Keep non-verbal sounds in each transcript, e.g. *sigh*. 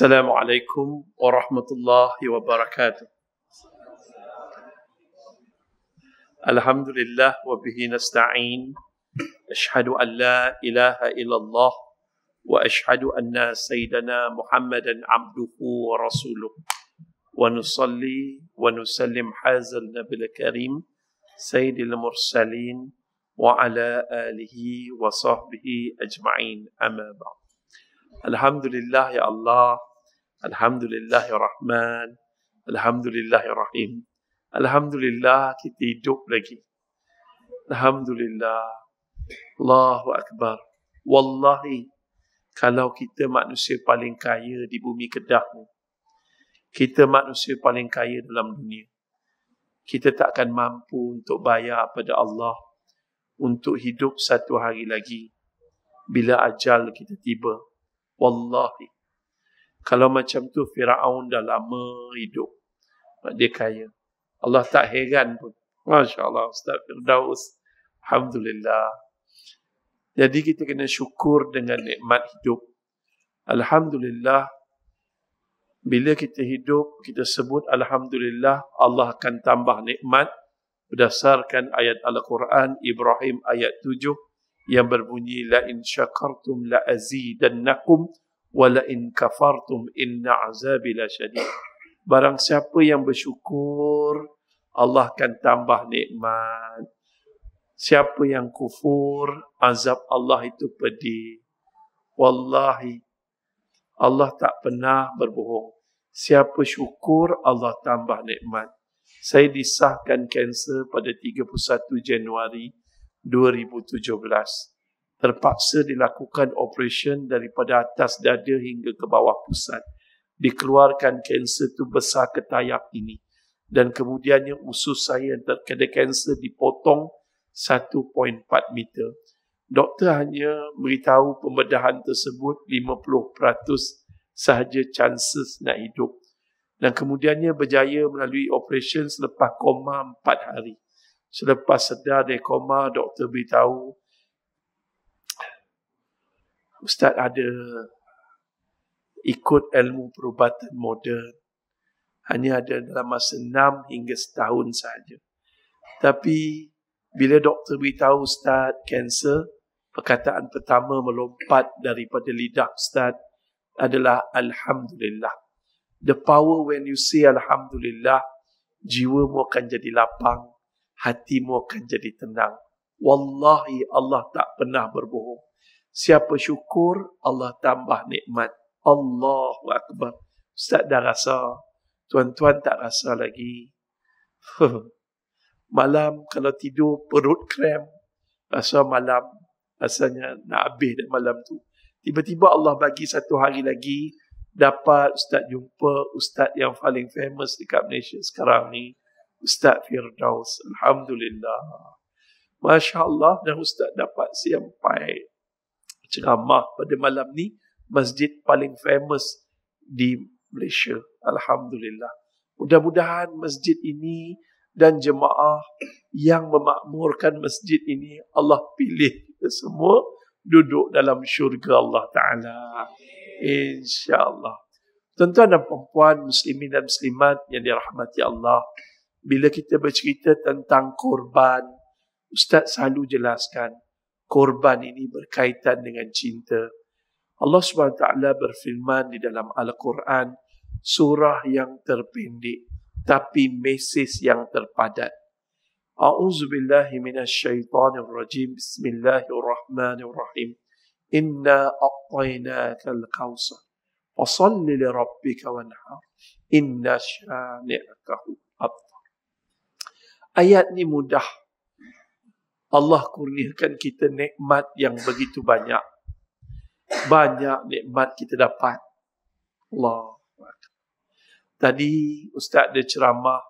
السلام عليكم ورحمة الله وبركاته. الحمد لله وبه نستعين أشهد أن لا إله إلا الله وأشهد أن سيدنا محمدا عبده ورسوله ونصلي ونسلم هذا النبي الكريم سيد المرسلين وعلى آله وصحبه أجمعين أما بعد الحمد لله يا الله Alhamdulillahirrahman Alhamdulillahirrahim Alhamdulillah kita hidup lagi Alhamdulillah Allahu Akbar Wallahi Kalau kita manusia paling kaya di bumi kedah ni Kita manusia paling kaya dalam dunia Kita tak akan mampu untuk bayar pada Allah Untuk hidup satu hari lagi Bila ajal kita tiba Wallahi kalau macam tu Firaun dah lama hidup. Dia kaya. Allah tak heran pun. Masya Allah Ustaz Firdaus. Alhamdulillah. Jadi kita kena syukur dengan nikmat hidup. Alhamdulillah. Bila kita hidup, kita sebut Alhamdulillah, Allah akan tambah nikmat berdasarkan ayat Al-Quran Ibrahim ayat 7 yang berbunyi la in la azidannakum wala in kafartum inna azabi lasyadid. Barang siapa yang bersyukur, Allah akan tambah nikmat. Siapa yang kufur, azab Allah itu pedih. Wallahi, Allah tak pernah berbohong. Siapa syukur, Allah tambah nikmat. Saya disahkan kanser pada 31 Januari 2017 terpaksa dilakukan operation daripada atas dada hingga ke bawah pusat. Dikeluarkan kanser tu besar ke tayap ini. Dan kemudiannya usus saya yang terkena kanser dipotong 1.4 meter. Doktor hanya beritahu pembedahan tersebut 50% sahaja chances nak hidup. Dan kemudiannya berjaya melalui operation selepas koma 4 hari. Selepas sedar dari koma, doktor beritahu Ustaz ada ikut ilmu perubatan moden hanya ada dalam masa enam hingga setahun saja. Tapi bila doktor beritahu Ustaz kanser, perkataan pertama melompat daripada lidah Ustaz adalah Alhamdulillah. The power when you say Alhamdulillah, jiwa mu akan jadi lapang, hati mu akan jadi tenang. Wallahi Allah tak pernah berbohong. Siapa syukur, Allah tambah nikmat. Allahu Akbar. Ustaz dah rasa. Tuan-tuan tak rasa lagi. *laughs* malam kalau tidur perut krem. Rasa malam. Rasanya nak habis dah malam tu. Tiba-tiba Allah bagi satu hari lagi. Dapat Ustaz jumpa Ustaz yang paling famous dekat Malaysia sekarang ni. Ustaz Firdaus. Alhamdulillah. Masya Allah dan Ustaz dapat sampai ceramah pada malam ni masjid paling famous di Malaysia. Alhamdulillah. Mudah-mudahan masjid ini dan jemaah yang memakmurkan masjid ini Allah pilih kita semua duduk dalam syurga Allah Ta'ala. InsyaAllah. Tuan-tuan dan perempuan muslimin dan muslimat yang dirahmati Allah. Bila kita bercerita tentang korban, Ustaz selalu jelaskan, korban ini berkaitan dengan cinta. Allah SWT berfirman di dalam Al-Quran, surah yang terpendek tapi mesej yang terpadat. A'udzubillahi minasyaitanir rajim. Bismillahirrahmanirrahim. Inna aqtaynakal kawsar. Fasalli li rabbika wanhar. Inna syani'akahu abtar. Ayat ni mudah Allah kurniakan kita nikmat yang begitu banyak. Banyak nikmat kita dapat. Allah. Tadi Ustaz ada ceramah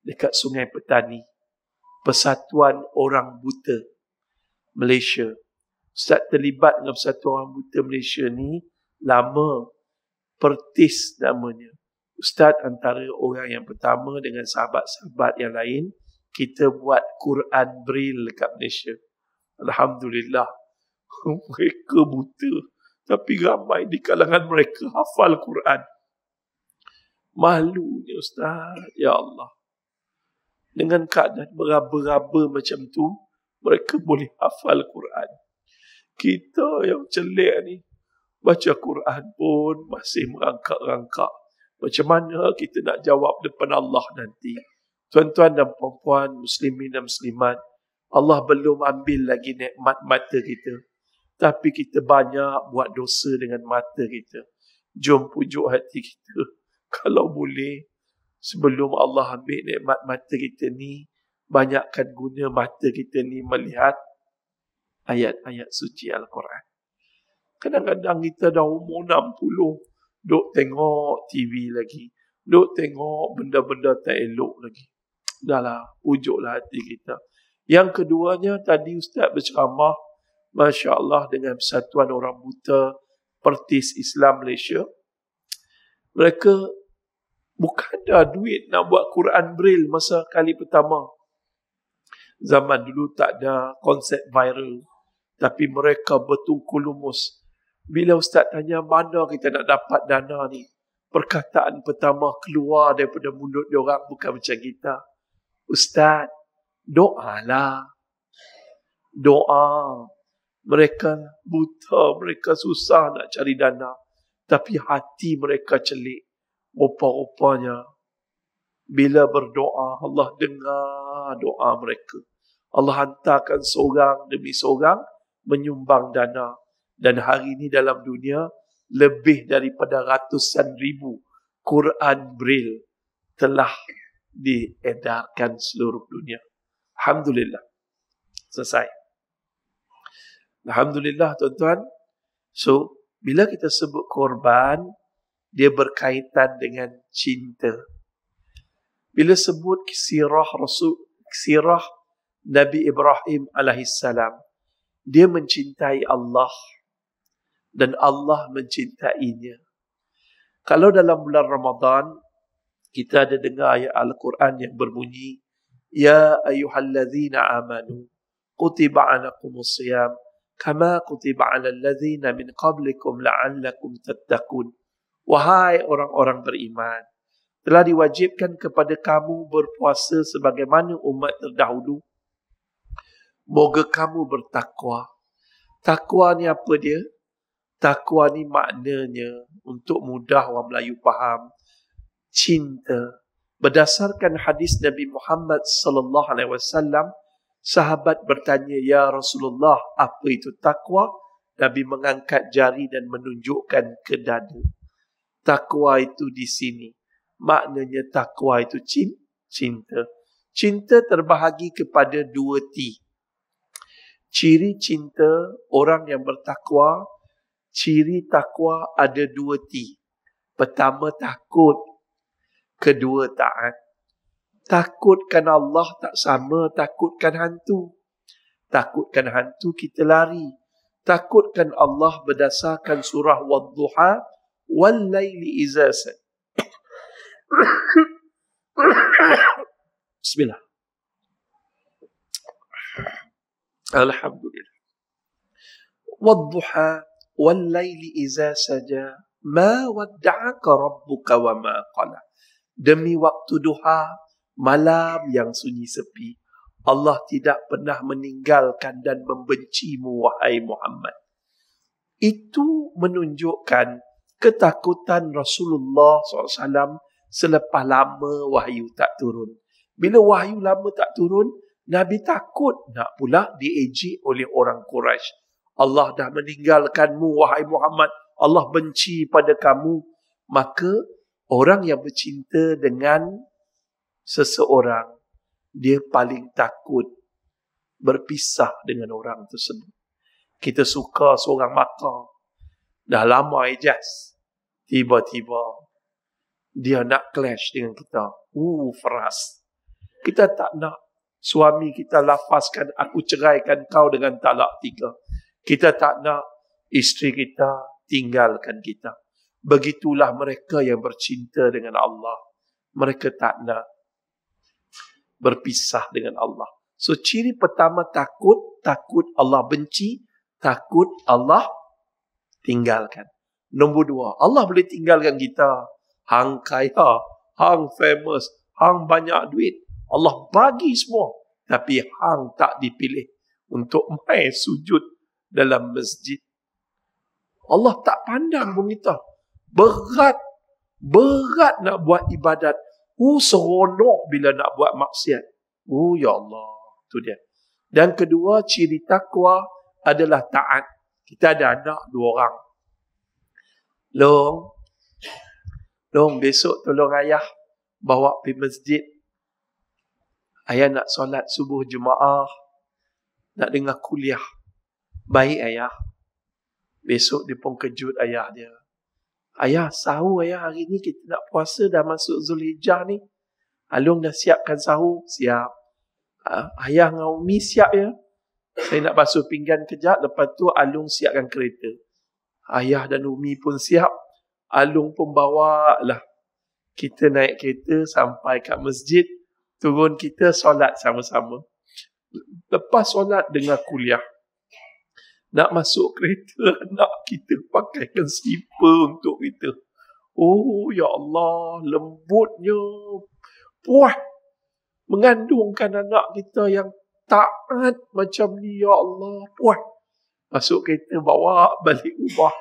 dekat Sungai Petani. Persatuan Orang Buta Malaysia. Ustaz terlibat dengan Persatuan Orang Buta Malaysia ni lama. Pertis namanya. Ustaz antara orang yang pertama dengan sahabat-sahabat yang lain kita buat Quran Braille dekat Malaysia. Alhamdulillah. *laughs* Mereka buta. Tapi ramai di kalangan mereka hafal Quran. Malunya Ustaz. Ya Allah. Dengan keadaan beraba-raba macam tu, mereka boleh hafal Quran. Kita yang celik ni, baca Quran pun masih merangkak-rangkak. Macam mana kita nak jawab depan Allah nanti? Tuan-tuan dan puan-puan, muslimin dan muslimat, Allah belum ambil lagi nikmat mata kita. Tapi kita banyak buat dosa dengan mata kita. Jom pujuk hati kita. *laughs* Kalau boleh, sebelum Allah ambil nikmat mata kita ni, banyakkan guna mata kita ni melihat ayat-ayat suci Al-Quran. Kadang-kadang kita dah umur 60, duk tengok TV lagi. Duk tengok benda-benda tak elok lagi dalam ujuklah hati kita. Yang keduanya tadi Ustaz berceramah Masya Allah dengan Persatuan Orang Buta Pertis Islam Malaysia. Mereka bukan ada duit nak buat Quran Braille masa kali pertama. Zaman dulu tak ada konsep viral. Tapi mereka bertungkul lumus. Bila Ustaz tanya mana kita nak dapat dana ni. Perkataan pertama keluar daripada mulut diorang bukan macam kita. Ustaz, doa lah Doa. Mereka buta, mereka susah nak cari dana. Tapi hati mereka celik. Rupa-rupanya, bila berdoa, Allah dengar doa mereka. Allah hantarkan seorang demi seorang menyumbang dana. Dan hari ini dalam dunia, lebih daripada ratusan ribu Quran Braille telah diedarkan seluruh dunia. Alhamdulillah. Selesai. Alhamdulillah tuan-tuan. So, bila kita sebut korban, dia berkaitan dengan cinta. Bila sebut sirah Rasul, sirah Nabi Ibrahim alaihissalam, dia mencintai Allah dan Allah mencintainya. Kalau dalam bulan Ramadan, kita ada dengar ayat Al-Quran yang berbunyi Ya ayyuhallazina amanu kutiba alakumus siyam kama kutiba alalazina min qablikum la'allakum tattaqun Wahai orang-orang beriman telah diwajibkan kepada kamu berpuasa sebagaimana umat terdahulu. Moga kamu bertakwa. Takwa ni apa dia? Takwa ni maknanya untuk mudah orang Melayu faham cinta berdasarkan hadis Nabi Muhammad sallallahu alaihi wasallam sahabat bertanya ya Rasulullah apa itu takwa Nabi mengangkat jari dan menunjukkan ke dada takwa itu di sini maknanya takwa itu cinta cinta terbahagi kepada dua T ciri cinta orang yang bertakwa ciri takwa ada dua T pertama takut Kedua taat. Takutkan Allah tak sama takutkan hantu. Takutkan hantu kita lari. Takutkan Allah berdasarkan surah wadduha wal laili iza *coughs* Bismillah. Alhamdulillah. Wadduha wal laili iza saja ma wadda'aka rabbuka wa ma qala demi waktu duha, malam yang sunyi sepi. Allah tidak pernah meninggalkan dan membencimu, wahai Muhammad. Itu menunjukkan ketakutan Rasulullah SAW selepas lama wahyu tak turun. Bila wahyu lama tak turun, Nabi takut nak pula diejek oleh orang Quraisy. Allah dah meninggalkanmu, wahai Muhammad. Allah benci pada kamu. Maka Orang yang bercinta dengan seseorang, dia paling takut berpisah dengan orang tersebut. Kita suka seorang mata. Dah lama ejas. Tiba-tiba, dia nak clash dengan kita. Uh, feras. Kita tak nak suami kita lafazkan, aku ceraikan kau dengan talak tiga. Kita tak nak isteri kita tinggalkan kita. Begitulah mereka yang bercinta dengan Allah. Mereka tak nak berpisah dengan Allah. So ciri pertama takut, takut Allah benci, takut Allah tinggalkan. Nombor dua, Allah boleh tinggalkan kita. Hang kaya, hang famous, hang banyak duit. Allah bagi semua. Tapi hang tak dipilih untuk main sujud dalam masjid. Allah tak pandang pun kita. Berat. Berat nak buat ibadat. Oh, seronok bila nak buat maksiat. Oh, ya Allah. tu dia. Dan kedua, ciri takwa adalah taat. Kita ada anak dua orang. Long. Long, besok tolong ayah bawa pergi masjid. Ayah nak solat subuh jemaah. Nak dengar kuliah. Baik ayah. Besok dia pun kejut ayah dia. Ayah sahur ayah hari ni kita nak puasa dah masuk Zulhijjah ni. Alung dah siapkan sahur. Siap. Uh, ayah dengan Umi siap ya. Saya nak basuh pinggan kejap. Lepas tu Alung siapkan kereta. Ayah dan Umi pun siap. Alung pun bawa lah. Kita naik kereta sampai kat masjid. Turun kita solat sama-sama. Lepas solat dengar kuliah. Nak masuk kereta anak *laughs* kita pakaikan slipper untuk kita. Oh ya Allah, lembutnya. Puah mengandungkan anak kita yang taat macam ni ya Allah. Puah masuk kereta bawa balik rumah.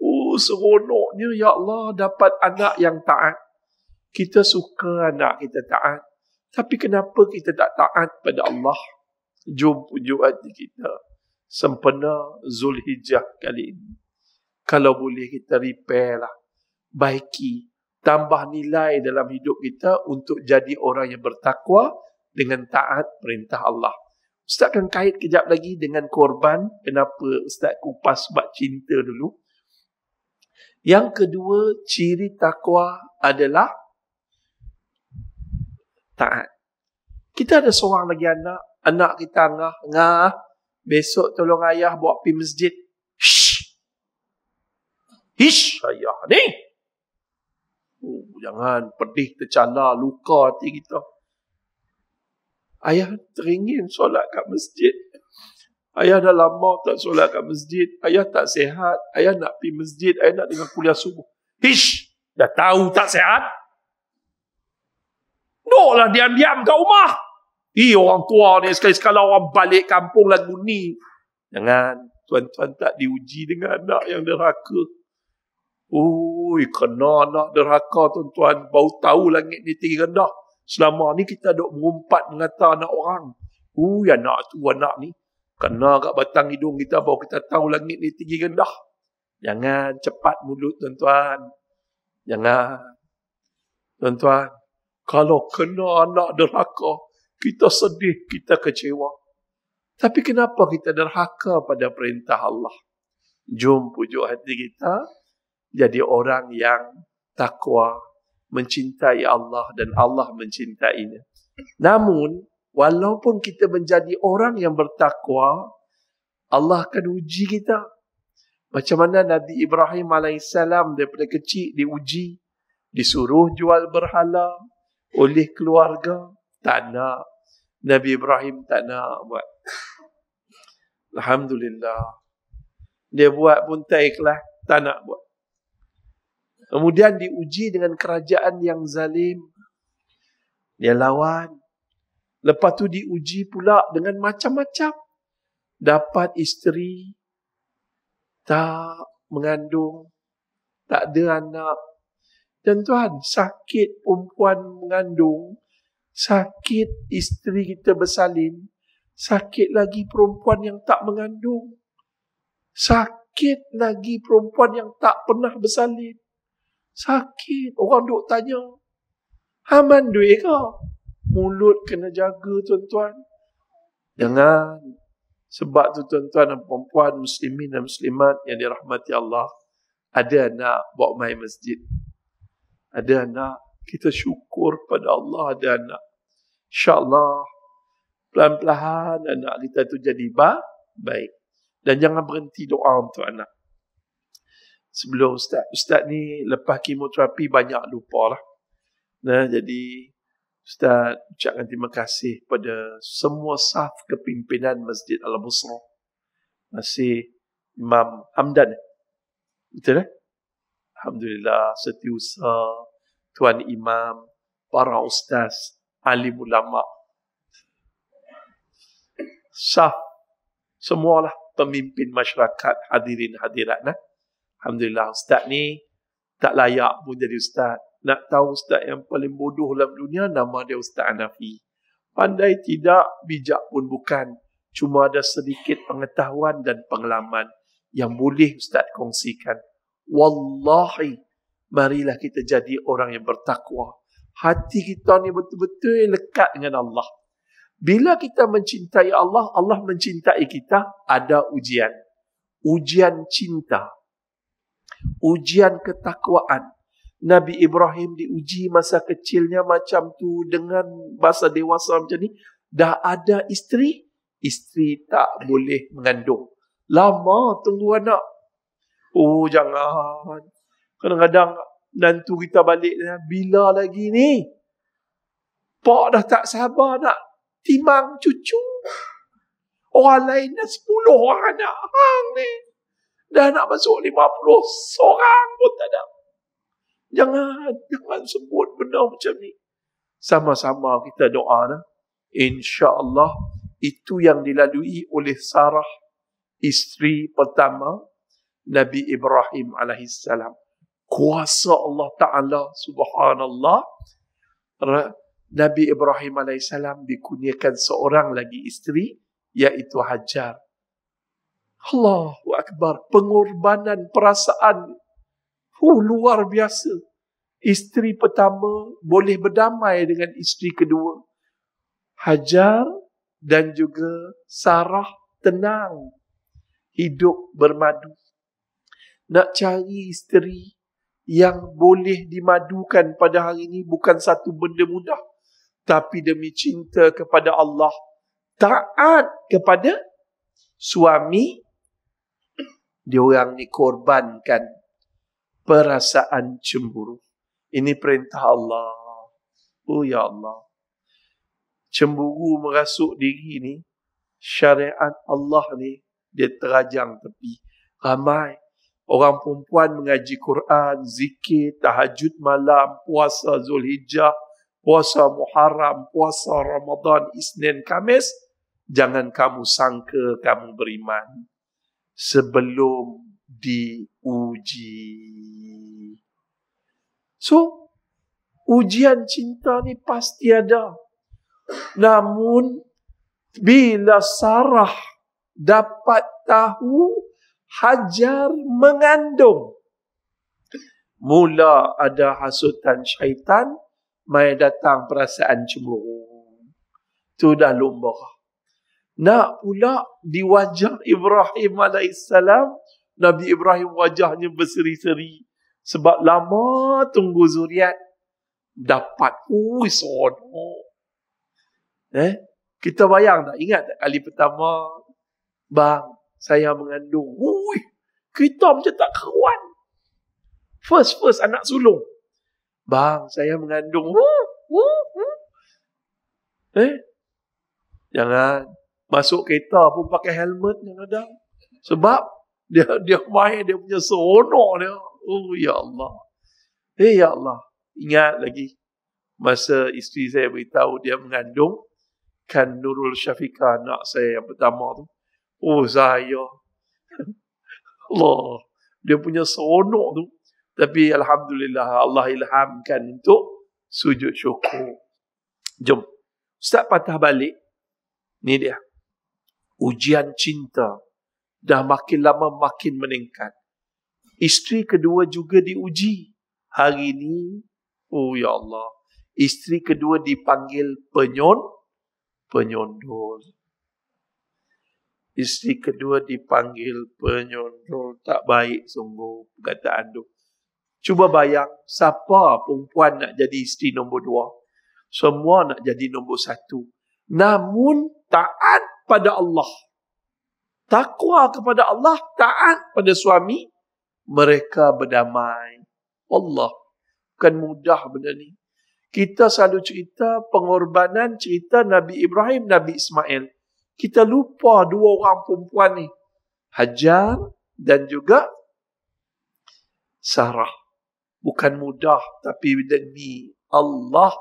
Oh seronoknya ya Allah dapat anak yang taat. Kita suka anak kita taat. Tapi kenapa kita tak taat pada Allah? Jom pujuk hati kita. Sempena Zulhijjah kali ini kalau boleh kita repair lah. Baiki. Tambah nilai dalam hidup kita untuk jadi orang yang bertakwa dengan taat perintah Allah. Ustaz akan kait kejap lagi dengan korban. Kenapa Ustaz kupas sebab cinta dulu. Yang kedua, ciri takwa adalah taat. Kita ada seorang lagi anak. Anak kita ngah, ngah. Besok tolong ayah buat pergi masjid. Hish hisyah ni. Oh, jangan pedih tercala luka hati kita. Ayah teringin solat kat masjid. Ayah dah lama tak solat kat masjid. Ayah tak sehat. Ayah nak pi masjid. Ayah nak dengan kuliah subuh. Hish! Dah tahu tak sehat? Duduklah diam-diam kat rumah. Ih, orang tua ni sekali-sekala orang balik kampung lagu ni. Jangan. Tuan-tuan tak diuji dengan anak yang deraka. Ui, kena nak deraka tuan-tuan. Bau tahu langit ni tinggi rendah. Selama ni kita duk mengumpat mengata anak orang. Ui, anak tu anak ni. Kena kat batang hidung kita bau kita tahu langit ni tinggi rendah. Jangan cepat mulut tuan-tuan. Jangan. Tuan-tuan, kalau kena anak deraka, kita sedih, kita kecewa. Tapi kenapa kita derhaka pada perintah Allah? Jom pujuk hati kita jadi orang yang takwa, mencintai Allah dan Allah mencintainya. Namun, walaupun kita menjadi orang yang bertakwa, Allah akan uji kita. Macam mana Nabi Ibrahim AS daripada kecil diuji, disuruh jual berhala oleh keluarga, tak nak. Nabi Ibrahim tak nak buat. Alhamdulillah. Dia buat pun tak ikhlas, tak nak buat. Kemudian diuji dengan kerajaan yang zalim. Dia lawan. Lepas tu diuji pula dengan macam-macam. Dapat isteri. Tak mengandung. Tak ada anak. Dan Tuhan sakit perempuan mengandung. Sakit isteri kita bersalin. Sakit lagi perempuan yang tak mengandung. Sakit lagi perempuan yang tak pernah bersalin. Sakit. Orang duk tanya. Aman duit ke? Mulut kena jaga tuan-tuan. Dengan. Sebab tu tuan-tuan dan perempuan muslimin dan muslimat yang dirahmati Allah. Ada anak bawa mai masjid. Ada anak. Kita syukur pada Allah ada anak. InsyaAllah. Pelan-pelan anak kita tu jadi baik. Dan jangan berhenti doa untuk anak sebelum ustaz ustaz ni lepas kemoterapi banyak lupa lah nah jadi ustaz ucapkan terima kasih pada semua saf kepimpinan Masjid Al Busra masih Imam Hamdan betul eh? alhamdulillah setiusa tuan imam para ustaz alim ulama sah semualah pemimpin masyarakat hadirin hadirat nah Alhamdulillah ustaz ni tak layak pun jadi ustaz. Nak tahu ustaz yang paling bodoh dalam dunia nama dia ustaz Anafi. Pandai tidak, bijak pun bukan. Cuma ada sedikit pengetahuan dan pengalaman yang boleh ustaz kongsikan. Wallahi, marilah kita jadi orang yang bertakwa. Hati kita ni betul-betul lekat dengan Allah. Bila kita mencintai Allah, Allah mencintai kita, ada ujian. Ujian cinta ujian ketakwaan. Nabi Ibrahim diuji masa kecilnya macam tu dengan bahasa dewasa macam ni. Dah ada isteri, isteri tak boleh mengandung. Lama tunggu anak. Oh jangan. Kadang-kadang nantu kita balik, ya, bila lagi ni? Pak dah tak sabar nak timang cucu. Orang lain dah sepuluh orang anak. Hang ni. Dah nak masuk 50 seorang pun tak ada. Jangan, jangan sebut benda macam ni. Sama-sama kita doa lah. Insya Allah itu yang dilalui oleh Sarah, isteri pertama Nabi Ibrahim alaihissalam. Kuasa Allah Ta'ala subhanallah. Nabi Ibrahim alaihissalam dikunyakan seorang lagi isteri iaitu Hajar. Allahu Akbar. Pengorbanan perasaan. Huh, luar biasa. Isteri pertama boleh berdamai dengan isteri kedua. Hajar dan juga Sarah tenang. Hidup bermadu. Nak cari isteri yang boleh dimadukan pada hari ini bukan satu benda mudah. Tapi demi cinta kepada Allah. Taat kepada suami diorang ni korbankan perasaan cemburu. Ini perintah Allah. Oh ya Allah. Cemburu merasuk diri ni, syariat Allah ni, dia terajang tepi. Ramai. Orang perempuan mengaji Quran, zikir, tahajud malam, puasa Zulhijjah, puasa Muharram, puasa Ramadan, Isnin, Kamis. Jangan kamu sangka kamu beriman sebelum diuji. So, ujian cinta ni pasti ada. Namun, bila Sarah dapat tahu Hajar mengandung. Mula ada hasutan syaitan, mai datang perasaan cemburu. Itu dah lumbuh. Nak pula di wajah Ibrahim AS, Nabi Ibrahim wajahnya berseri-seri. Sebab lama tunggu zuriat, dapat. Ui, seronok. Eh? Kita bayang tak? Ingat tak kali pertama, bang, saya mengandung. Ui, kita macam tak kawan. First, first, anak sulung. Bang, saya mengandung. Uh, uh, uh. Eh? Jangan masuk kereta pun pakai helmet kadang-kadang. Sebab dia dia main dia punya seronok dia. Oh ya Allah. Eh hey, ya Allah. Ingat lagi masa isteri saya beritahu dia mengandung kan Nurul Syafiqah anak saya yang pertama tu. Oh saya. *laughs* Allah. Dia punya seronok tu. Tapi Alhamdulillah Allah ilhamkan untuk sujud syukur. Jom. Ustaz patah balik. Ni dia ujian cinta dah makin lama makin meningkat. Isteri kedua juga diuji. Hari ini, oh ya Allah, isteri kedua dipanggil penyon, penyondol. Isteri kedua dipanggil penyondol. Tak baik sungguh Kata tu. Cuba bayang, siapa perempuan nak jadi isteri nombor dua? Semua nak jadi nombor satu. Namun, taat pada Allah. Takwa kepada Allah, taat pada suami, mereka berdamai. Allah, bukan mudah benda ni. Kita selalu cerita pengorbanan cerita Nabi Ibrahim, Nabi Ismail. Kita lupa dua orang perempuan ni. Hajar dan juga Sarah. Bukan mudah tapi demi Allah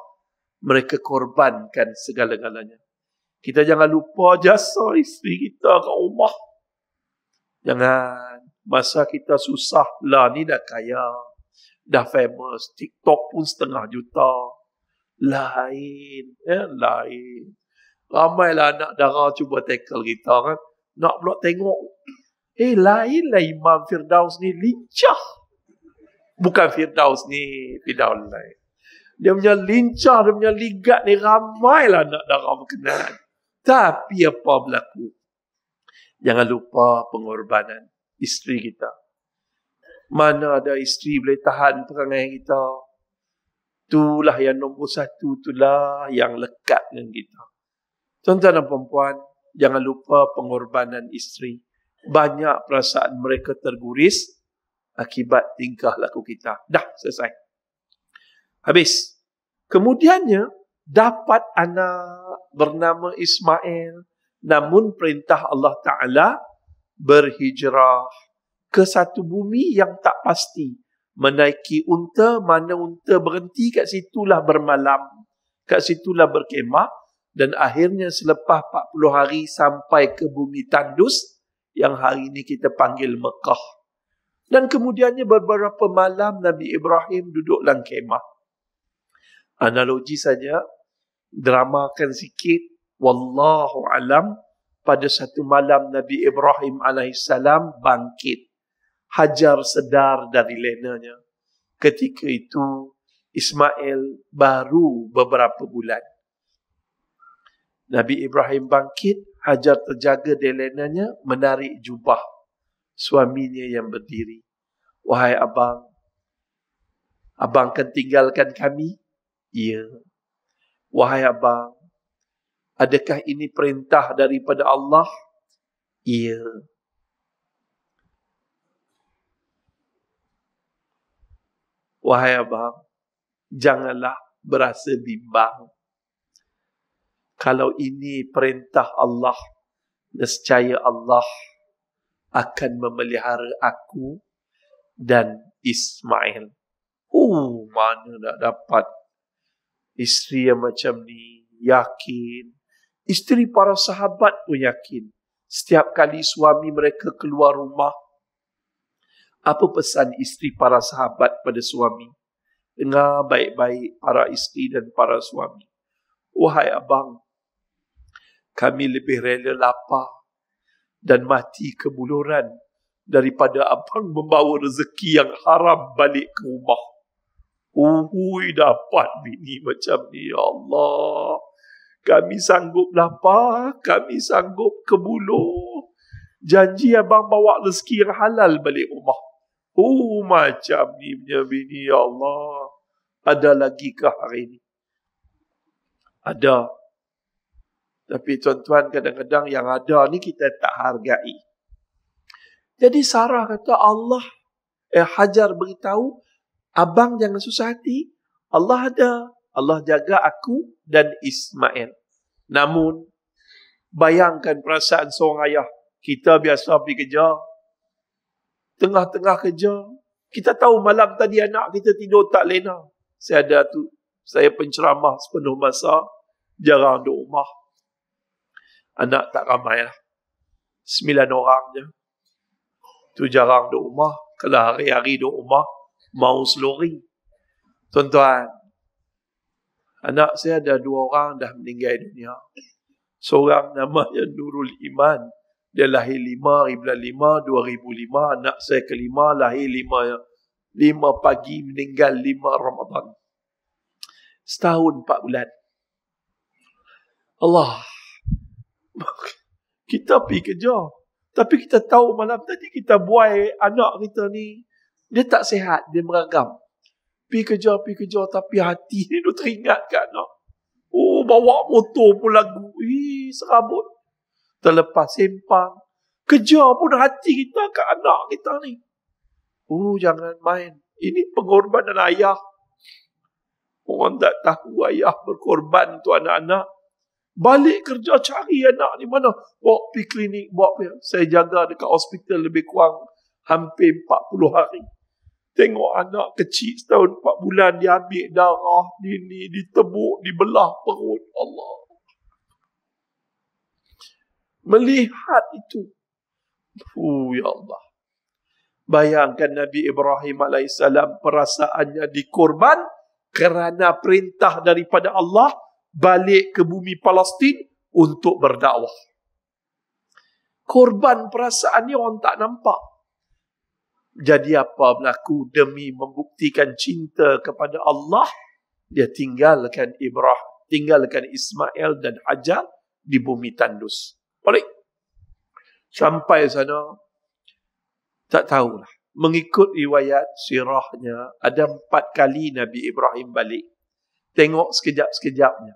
mereka korbankan segala-galanya. Kita jangan lupa jasa isteri kita kat rumah. Jangan. Masa kita susah pula ni dah kaya. Dah famous. TikTok pun setengah juta. Lain. Ya, eh, lain. Ramailah anak darah cuba tackle kita kan. Nak pula tengok. Eh, lain lah Imam Firdaus ni. Lincah. Bukan Firdaus ni. Firdaus lain. Dia punya lincah, dia punya ligat ni. Ramailah anak darah berkenan. Tapi apa berlaku? Jangan lupa pengorbanan isteri kita. Mana ada isteri boleh tahan perangai kita. Itulah yang nombor satu. Itulah yang lekat dengan kita. Tuan-tuan dan perempuan, jangan lupa pengorbanan isteri. Banyak perasaan mereka terguris akibat tingkah laku kita. Dah selesai. Habis. Kemudiannya, dapat anak bernama Ismail. Namun perintah Allah Ta'ala berhijrah ke satu bumi yang tak pasti. Menaiki unta, mana unta berhenti kat situlah bermalam. Kat situlah berkemah. Dan akhirnya selepas 40 hari sampai ke bumi Tandus yang hari ini kita panggil Mekah. Dan kemudiannya beberapa malam Nabi Ibrahim duduk dalam kemah. Analogi saja, dramakan sikit wallahu alam pada satu malam Nabi Ibrahim alaihissalam bangkit hajar sedar dari lenanya ketika itu Ismail baru beberapa bulan Nabi Ibrahim bangkit hajar terjaga dari lenanya menarik jubah suaminya yang berdiri wahai abang abang akan tinggalkan kami ya Wahai abang, adakah ini perintah daripada Allah? Ya. Wahai abang, janganlah berasa bimbang. Kalau ini perintah Allah, nescaya Allah akan memelihara aku dan Ismail. Oh, mana nak dapat isteri yang macam ni yakin. Isteri para sahabat pun yakin. Setiap kali suami mereka keluar rumah, apa pesan isteri para sahabat pada suami? Dengar baik-baik para isteri dan para suami. Wahai abang, kami lebih rela lapar dan mati kebuluran daripada abang membawa rezeki yang haram balik ke rumah. Ui dapat bini macam ni ya Allah. Kami sanggup lapar, kami sanggup kebulu. Janji abang bawa rezeki yang halal balik rumah. Oh macam ni punya bini ya Allah. Ada lagi ke hari ini? Ada. Tapi tuan-tuan kadang-kadang yang ada ni kita tak hargai. Jadi Sarah kata Allah eh Hajar beritahu Abang jangan susah hati. Allah ada. Allah jaga aku dan Ismail. Namun, bayangkan perasaan seorang ayah. Kita biasa pergi kerja. Tengah-tengah kerja. Kita tahu malam tadi anak kita tidur tak lena. Saya ada tu. Saya penceramah sepenuh masa. Jarang duduk rumah. Anak tak ramai lah. Sembilan orang je. Tu jarang duduk rumah. Kalau hari-hari duduk rumah, Maus lori. Tuan-tuan, anak saya ada dua orang dah meninggal dunia. Seorang namanya Nurul Iman. Dia lahir lima, ribuan lima, dua ribu lima. Anak saya kelima, lahir lima. Lima pagi, meninggal lima Ramadan. Setahun, empat bulan. Allah. *laughs* Kita pergi kerja. Tapi kita tahu malam tadi kita buai anak kita ni. Dia tak sihat, dia meragam. Pi kerja, pi kerja tapi hati ni tu teringat kan. Oh, bawa motor pun lagu. Ih, serabut. Terlepas simpang. Kerja pun hati kita ke anak kita ni. Oh, jangan main. Ini pengorbanan ayah. Orang tak tahu ayah berkorban untuk anak-anak. Balik kerja cari anak ni mana. Bawa pergi klinik. Bawa pergi. Saya jaga dekat hospital lebih kurang hampir 40 hari. Tengok anak kecil setahun 4 bulan dia ambil darah di ni, ditebuk, dibelah perut Allah. Melihat itu. Fuh, ya Allah. Bayangkan Nabi Ibrahim AS perasaannya dikorban kerana perintah daripada Allah balik ke bumi Palestin untuk berdakwah. Korban perasaan ni orang tak nampak jadi apa berlaku demi membuktikan cinta kepada Allah dia tinggalkan Ibrahim tinggalkan Ismail dan Hajar di bumi tandus balik sampai sana tak tahulah mengikut riwayat sirahnya ada empat kali Nabi Ibrahim balik tengok sekejap-sekejapnya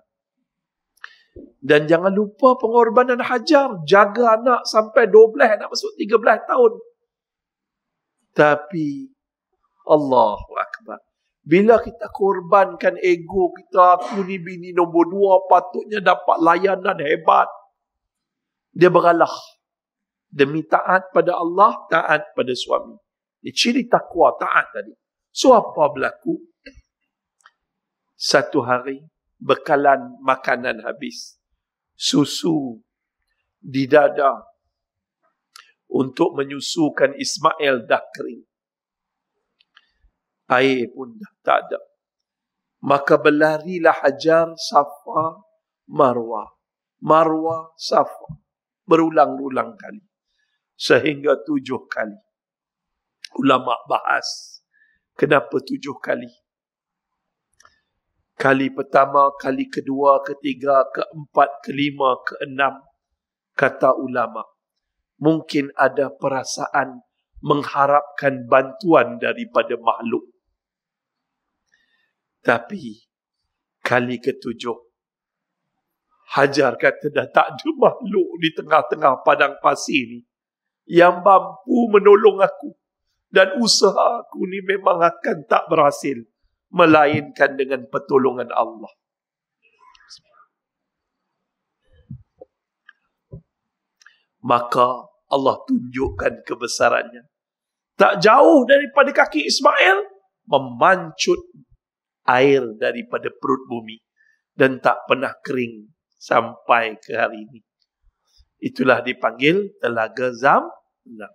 dan jangan lupa pengorbanan Hajar jaga anak sampai 12 nak masuk 13 tahun tapi Allahu Akbar. Bila kita korbankan ego kita, aku ni bini nombor dua, patutnya dapat layanan hebat. Dia beralah. Demi taat pada Allah, taat pada suami. Dia ciri takwa, taat tadi. So apa berlaku? Satu hari, bekalan makanan habis. Susu di dada untuk menyusukan Ismail dah kering. Air pun dah tak ada. Maka berlarilah Hajar, Safa, Marwa, Marwa Safa. Berulang-ulang kali. Sehingga tujuh kali. Ulama bahas. Kenapa tujuh kali? Kali pertama, kali kedua, ketiga, keempat, kelima, keenam. Kata ulama' mungkin ada perasaan mengharapkan bantuan daripada makhluk. Tapi kali ketujuh, Hajar kata dah tak ada makhluk di tengah-tengah padang pasir ni yang mampu menolong aku. Dan usaha aku ni memang akan tak berhasil melainkan dengan pertolongan Allah. Maka Allah tunjukkan kebesarannya. Tak jauh daripada kaki Ismail, memancut air daripada perut bumi. Dan tak pernah kering sampai ke hari ini. Itulah dipanggil telaga zam-zam.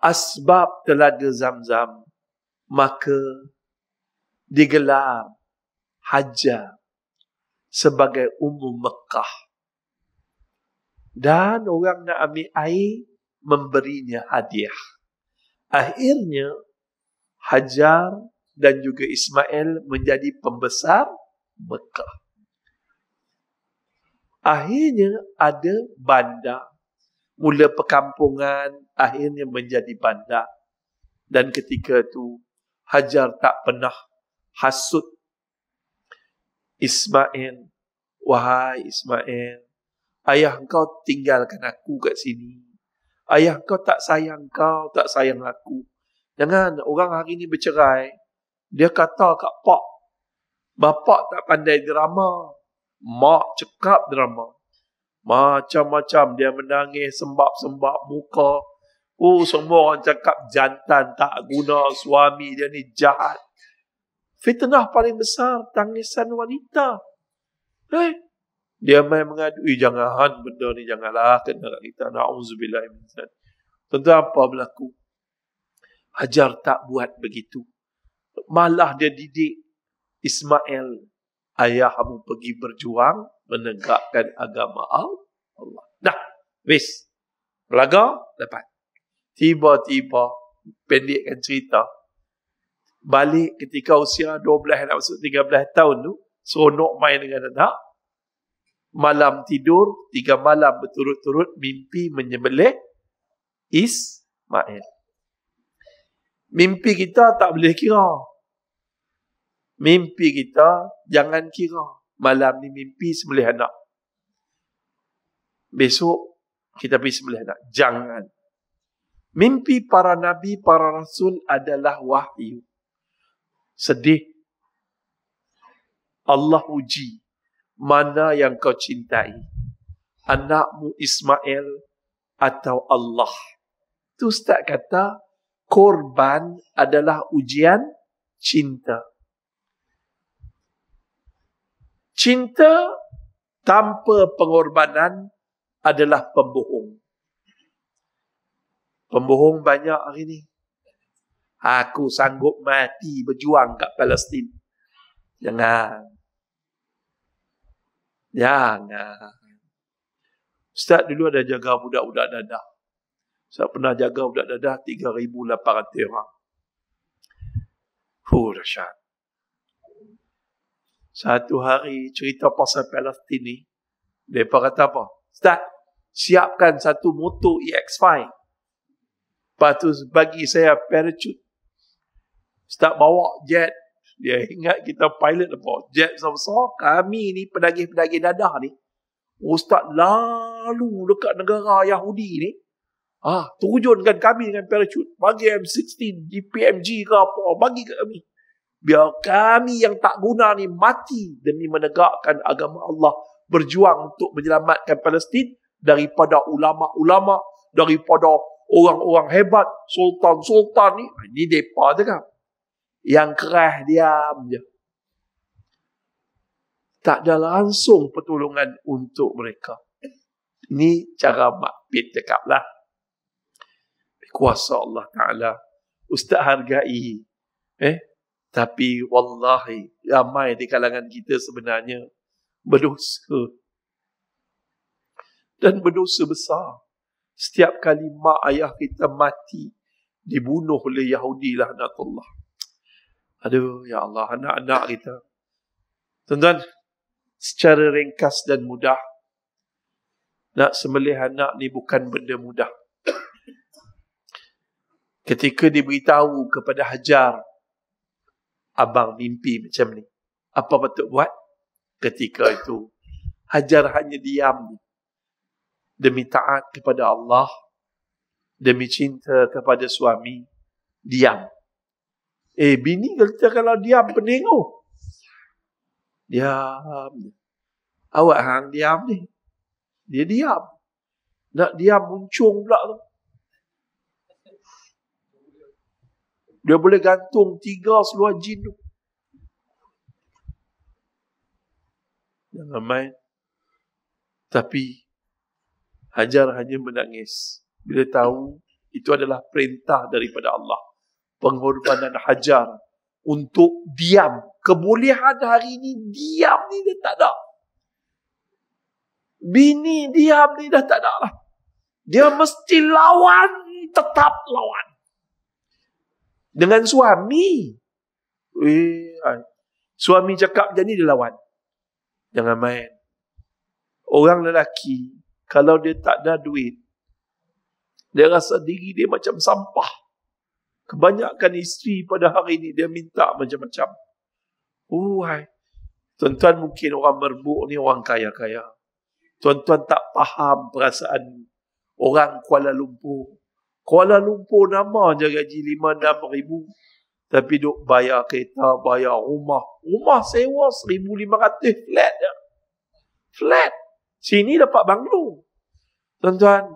Asbab telaga zam-zam, maka digelar hajar sebagai umum Mekah. Dan orang nak ambil air, memberinya hadiah. Akhirnya, Hajar dan juga Ismail menjadi pembesar Mekah. Akhirnya ada bandar. Mula perkampungan, akhirnya menjadi bandar. Dan ketika itu, Hajar tak pernah hasut Ismail. Wahai Ismail, Ayah kau tinggalkan aku kat sini. Ayah kau tak sayang kau, tak sayang aku. Jangan orang hari ini bercerai. Dia kata kat pak. Bapak tak pandai drama. Mak cekap drama. Macam-macam dia menangis sembab-sembab muka. Oh semua orang cakap jantan tak guna suami dia ni jahat. Fitnah paling besar tangisan wanita. Eh, dia mai mengadu, jangan benda ni janganlah kena kat kita. Na'udzubillah. Tentu apa berlaku? Hajar tak buat begitu. Malah dia didik Ismail. Ayah kamu pergi berjuang menegakkan agama Allah. Dah. Bis. Belaga, dapat. Tiba-tiba, pendekkan cerita. Balik ketika usia 12 nak masuk 13 tahun tu, seronok main dengan anak malam tidur, tiga malam berturut-turut mimpi menyembelih Ismail. Mimpi kita tak boleh kira. Mimpi kita jangan kira. Malam ni mimpi sembelih anak. Besok kita pergi sembelih anak. Jangan. Mimpi para nabi, para rasul adalah wahyu. Sedih. Allah uji mana yang kau cintai? Anakmu Ismail atau Allah? Tu Ustaz kata, korban adalah ujian cinta. Cinta tanpa pengorbanan adalah pembohong. Pembohong banyak hari ini. Aku sanggup mati berjuang kat Palestin. Jangan. Jangan. Ya, ya. Ustaz dulu ada jaga budak-budak dadah. Saya pernah jaga budak dadah 3,800 orang. Fuh, dahsyat. Satu hari cerita pasal Palestin ni, mereka kata apa? Ustaz, siapkan satu motor EX5. Lepas bagi saya parachute. Ustaz bawa jet, dia ingat kita pilot apa? Jet besar-besar. Kami ni pedagih-pedagih dadah ni. Ustaz lalu dekat negara Yahudi ni. Ah, ha, terjunkan kami dengan parachute. Bagi M16, GPMG ke apa. Bagi ke kami. Biar kami yang tak guna ni mati demi menegakkan agama Allah. Berjuang untuk menyelamatkan Palestin daripada ulama-ulama, daripada orang-orang hebat, sultan-sultan ni. Ini mereka cakap yang keras diam je. Tak ada langsung pertolongan untuk mereka. Ini cara Mak Pit cakap lah. Kuasa Allah Ta'ala. Ustaz hargai. Eh? Tapi wallahi ramai di kalangan kita sebenarnya berdosa. Dan berdosa besar. Setiap kali mak ayah kita mati dibunuh oleh Yahudi lah Natullah. Aduh, ya Allah, anak-anak kita. Tuan-tuan, secara ringkas dan mudah, nak sembelih anak ni bukan benda mudah. Ketika diberitahu kepada Hajar, abang mimpi macam ni. Apa patut buat? Ketika itu, Hajar hanya diam. Demi taat kepada Allah, demi cinta kepada suami, diam. Eh, bini kata kalau diam, pening oh. Diam. Awak hang diam ni. Dia diam. Nak diam, muncung pula tu. Dia boleh gantung tiga seluar jin tu. Jangan main. Tapi, Hajar hanya menangis. Bila tahu, itu adalah perintah daripada Allah pengorbanan hajar untuk diam. Kebolehan hari ini diam ni dah tak ada. Bini diam ni dah tak ada lah. Dia mesti lawan, tetap lawan. Dengan suami. Eh, suami cakap macam ni dia lawan. Jangan main. Orang lelaki, kalau dia tak ada duit, dia rasa diri dia macam sampah. Kebanyakan isteri pada hari ini dia minta macam-macam. Uhai. Tuan-tuan mungkin orang merbuk ni orang kaya-kaya. Tuan-tuan tak faham perasaan orang Kuala Lumpur. Kuala Lumpur nama je gaji enam ribu. Tapi duk bayar kereta, bayar rumah. Rumah sewa seribu lima ratus flat je. Flat. Sini dapat banglo. Tuan-tuan,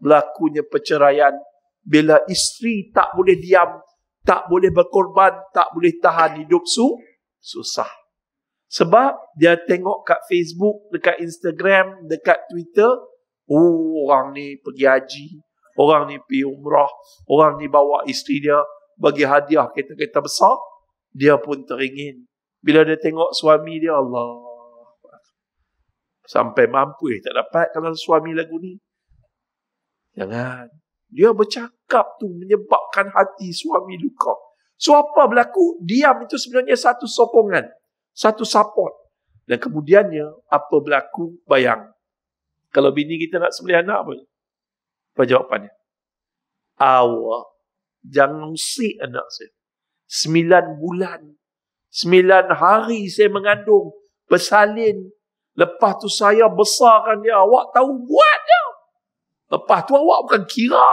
berlakunya perceraian bila isteri tak boleh diam, tak boleh berkorban, tak boleh tahan hidup su, susah. Sebab dia tengok kat Facebook, dekat Instagram, dekat Twitter, oh, orang ni pergi haji, orang ni pergi umrah, orang ni bawa isteri dia bagi hadiah kereta-kereta besar, dia pun teringin. Bila dia tengok suami dia, Allah. Sampai mampu eh, tak dapat kalau suami lagu ni. Jangan. Dia bercakap tu menyebabkan hati suami luka. So apa berlaku? Diam itu sebenarnya satu sokongan. Satu support. Dan kemudiannya apa berlaku? Bayang. Kalau bini kita nak sembelih anak apa? Apa jawapannya? Awak jangan usik anak saya. Sembilan bulan. Sembilan hari saya mengandung. Bersalin. Lepas tu saya besarkan dia. Awak tahu buat dia. Lepas tu awak bukan kira.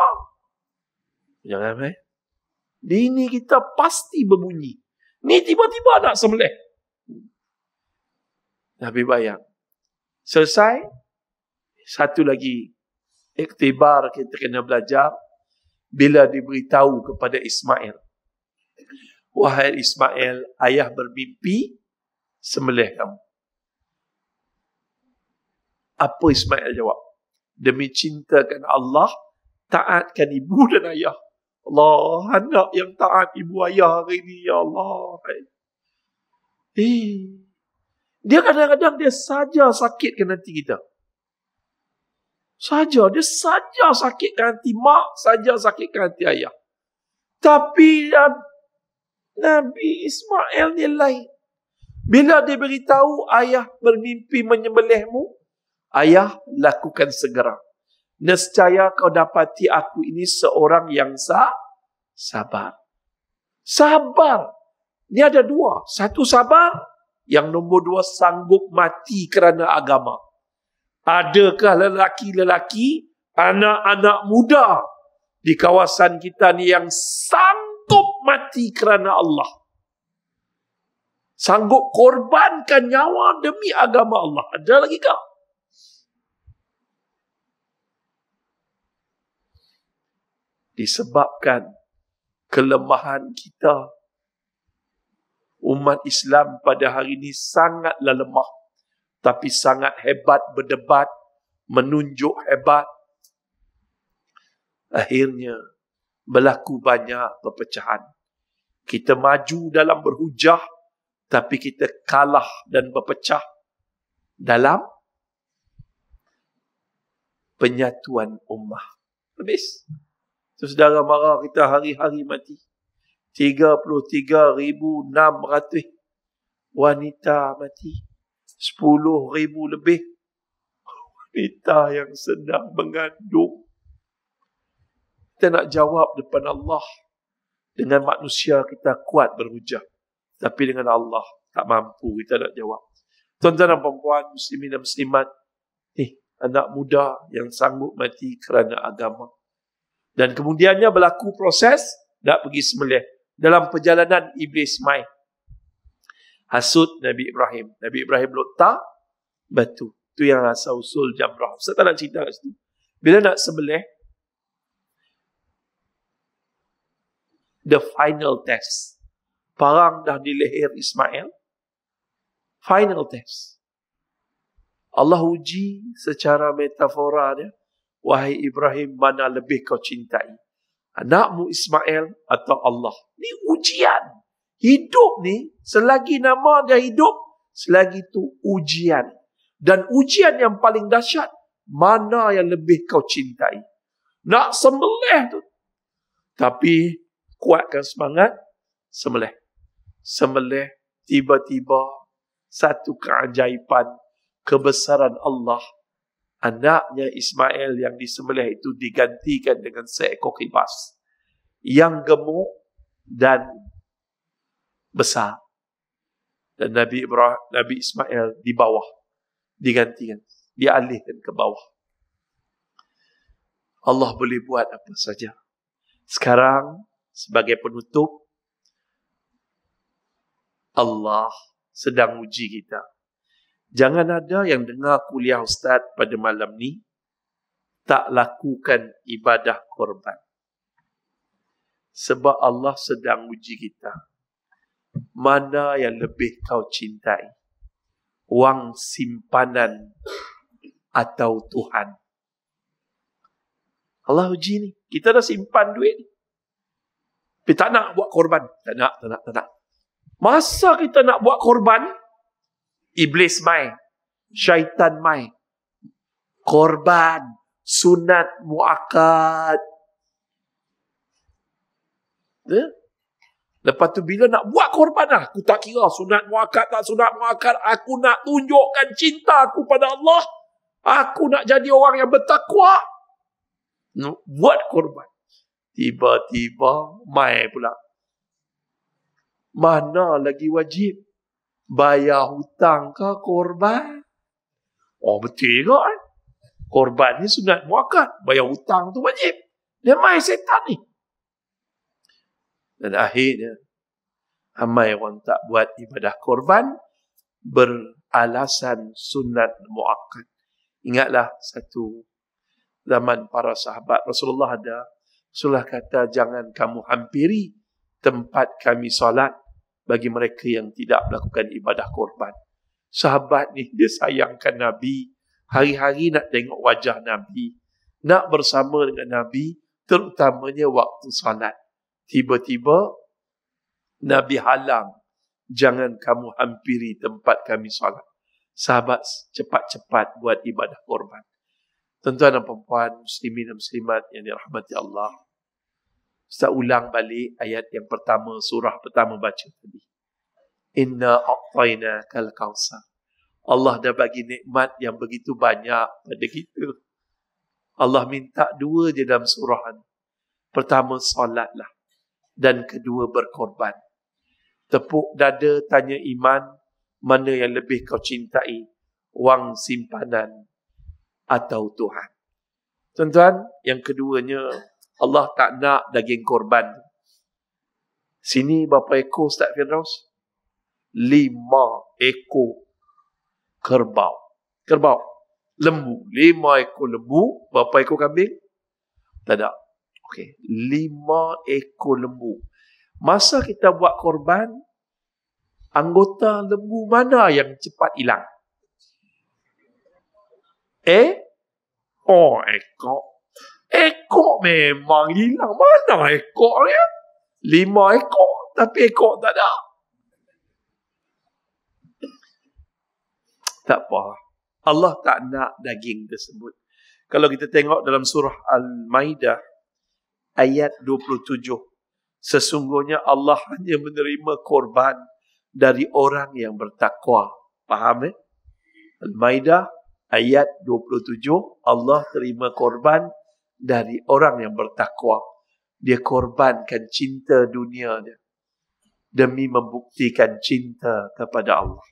Jangan main. Bini kita pasti berbunyi. Ni tiba-tiba nak sembelih. Nabi bayang. Selesai. Satu lagi. Iktibar kita kena belajar. Bila diberitahu kepada Ismail. Wahai Ismail, ayah bermimpi sembelih kamu. Apa Ismail jawab? demi cintakan Allah, taatkan ibu dan ayah. Allah, anak yang taat ibu ayah hari ini, ya Allah. Eh. Dia kadang-kadang dia saja sakit sakitkan hati kita. Saja, dia saja sakit sakitkan hati mak, saja sakit sakitkan hati ayah. Tapi Nabi Ismail ni lain. Bila dia beritahu ayah bermimpi menyembelihmu, Ayah, lakukan segera. Nescaya kau dapati aku ini seorang yang sah, sabar. Sabar. Ini ada dua. Satu sabar. Yang nombor dua sanggup mati kerana agama. Adakah lelaki-lelaki, anak-anak muda di kawasan kita ni yang sanggup mati kerana Allah. Sanggup korbankan nyawa demi agama Allah. Ada lagi kah? disebabkan kelemahan kita. Umat Islam pada hari ini sangatlah lemah tapi sangat hebat berdebat, menunjuk hebat. Akhirnya berlaku banyak perpecahan. Kita maju dalam berhujah tapi kita kalah dan berpecah dalam penyatuan ummah. Habis. Terus Sesedara mara kita hari-hari mati. 33,600 wanita mati. 10,000 lebih wanita yang sedang mengandung. Kita nak jawab depan Allah. Dengan manusia kita kuat berhujah. Tapi dengan Allah tak mampu kita nak jawab. Tuan-tuan dan perempuan, muslimin dan muslimat. Eh, anak muda yang sanggup mati kerana agama. Dan kemudiannya berlaku proses nak pergi sembelih dalam perjalanan iblis mai hasud Nabi Ibrahim. Nabi Ibrahim letak batu. Tu yang asal usul jamrah. Saya tak nak cerita kat situ. Bila nak sembelih the final test. Parang dah di leher Ismail. Final test. Allah uji secara metafora dia. Wahai Ibrahim, mana lebih kau cintai? Anakmu Ismail atau Allah? Ini ujian. Hidup ni, selagi nama dia hidup, selagi itu ujian. Dan ujian yang paling dahsyat, mana yang lebih kau cintai? Nak sembelih tu. Tapi, kuatkan semangat, sembelih. Sembelih, tiba-tiba, satu keajaiban, kebesaran Allah anaknya Ismail yang disembelih itu digantikan dengan seekor kibas yang gemuk dan besar. Dan Nabi Ibrahim, Nabi Ismail di bawah digantikan, dialihkan ke bawah. Allah boleh buat apa saja. Sekarang sebagai penutup Allah sedang uji kita. Jangan ada yang dengar kuliah Ustaz pada malam ni tak lakukan ibadah korban. Sebab Allah sedang uji kita. Mana yang lebih kau cintai? Wang simpanan atau Tuhan? Allah uji ni. Kita dah simpan duit ni. Tapi tak nak buat korban. Tak nak, tak nak, tak nak. Masa kita nak buat korban, iblis mai, syaitan mai. Korban, sunat muakkad. Ya? Lepas tu bila nak buat korban lah. Aku tak kira sunat muakkad tak sunat muakkad. Aku nak tunjukkan cinta aku pada Allah. Aku nak jadi orang yang bertakwa. Buat korban. Tiba-tiba mai pula. Mana lagi wajib? bayar hutang ke korban? Oh betul juga kan? Korban ni sunat muakat. Bayar hutang tu wajib. Dia main setan ni. Dan akhirnya, ramai orang tak buat ibadah korban beralasan sunat muakat. Ingatlah satu zaman para sahabat Rasulullah ada. Rasulullah kata, jangan kamu hampiri tempat kami solat bagi mereka yang tidak melakukan ibadah korban. Sahabat ni dia sayangkan Nabi. Hari-hari nak tengok wajah Nabi. Nak bersama dengan Nabi. Terutamanya waktu salat. Tiba-tiba Nabi halang. Jangan kamu hampiri tempat kami salat. Sahabat cepat-cepat buat ibadah korban. Tuan-tuan dan perempuan, muslimin dan muslimat yang dirahmati Allah. Saya ulang balik ayat yang pertama surah pertama baca tadi. Inna a'tayna kal kausar. Allah dah bagi nikmat yang begitu banyak pada kita. Allah minta dua je dalam surah ini. Pertama solatlah dan kedua berkorban. Tepuk dada tanya iman mana yang lebih kau cintai? Wang simpanan atau Tuhan? Tuan-tuan, yang keduanya Allah tak nak daging korban. Sini berapa ekor Ustaz Firdaus? Lima ekor kerbau. Kerbau. Lembu. Lima ekor lembu. Berapa ekor kambing? Tak ada. Okey. Lima ekor lembu. Masa kita buat korban, anggota lembu mana yang cepat hilang? Eh? Oh, ekor ekor memang hilang. Mana ekor ya, Lima ekor tapi ekor tak ada. Tak apa. Allah tak nak daging tersebut. Kalau kita tengok dalam surah Al-Maidah ayat 27. Sesungguhnya Allah hanya menerima korban dari orang yang bertakwa. Faham eh? Al-Maidah ayat 27. Allah terima korban dari orang yang bertakwa. Dia korbankan cinta dunia dia demi membuktikan cinta kepada Allah.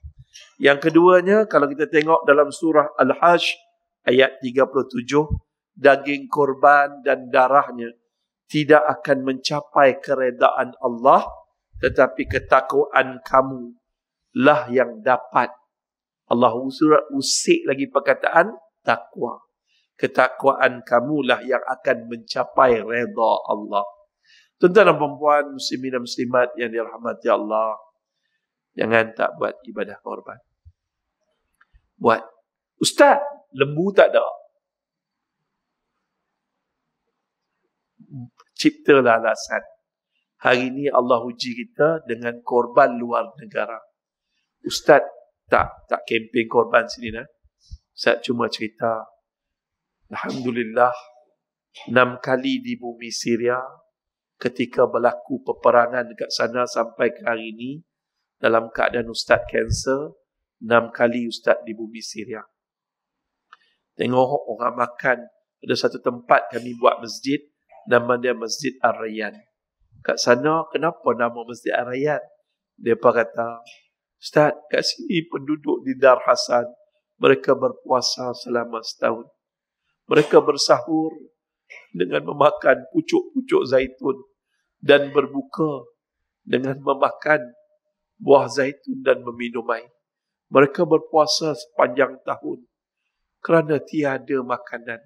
Yang keduanya, kalau kita tengok dalam surah Al-Hajj ayat 37, daging korban dan darahnya tidak akan mencapai keredaan Allah tetapi ketakwaan kamu lah yang dapat. Allah usik lagi perkataan takwa ketakwaan kamulah yang akan mencapai redha Allah. Tuan-tuan dan perempuan, muslimin dan muslimat yang dirahmati Allah, jangan tak buat ibadah korban. Buat. Ustaz, lembu tak ada. Ciptalah alasan. Hari ini Allah uji kita dengan korban luar negara. Ustaz, tak tak kempen korban sini. Nah. Ustaz cuma cerita Alhamdulillah, enam kali di bumi Syria, ketika berlaku peperangan dekat sana sampai ke hari ini, dalam keadaan Ustaz kanser, enam kali Ustaz di bumi Syria. Tengok orang makan, ada satu tempat kami buat masjid, nama dia Masjid Ar-Rayyan. Kat sana, kenapa nama Masjid Ar-Rayyan? Dia kata, Ustaz, kat sini penduduk di Dar Hasan, mereka berpuasa selama setahun. Mereka bersahur dengan memakan pucuk-pucuk zaitun dan berbuka dengan memakan buah zaitun dan meminum air. Mereka berpuasa sepanjang tahun kerana tiada makanan.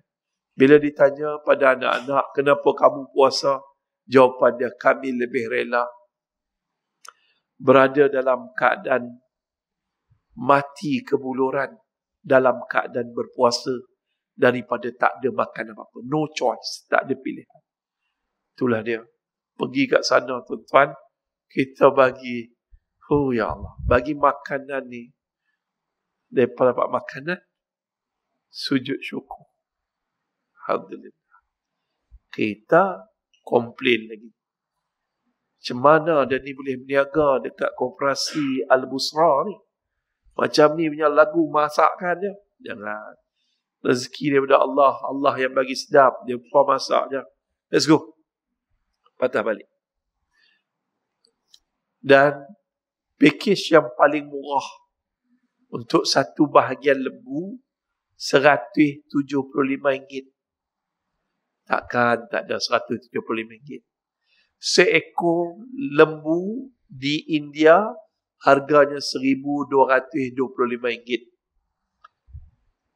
Bila ditanya pada anak-anak, kenapa kamu puasa? Jawapan dia, kami lebih rela berada dalam keadaan mati kebuluran dalam keadaan berpuasa daripada tak ada makan apa-apa. No choice, tak ada pilihan. Itulah dia. Pergi kat sana tuan-tuan, kita bagi, oh ya Allah, bagi makanan ni, daripada dapat makanan, sujud syukur. Alhamdulillah. Kita komplain lagi. Macam mana dia ni boleh berniaga dekat koperasi Al-Busra ni? Macam ni punya lagu masakan dia. Jangan rezeki daripada Allah. Allah yang bagi sedap. Dia pun masak je. Let's go. Patah balik. Dan pakej yang paling murah untuk satu bahagian lembu RM175. Takkan tak ada RM175. Seekor lembu di India harganya RM1,225.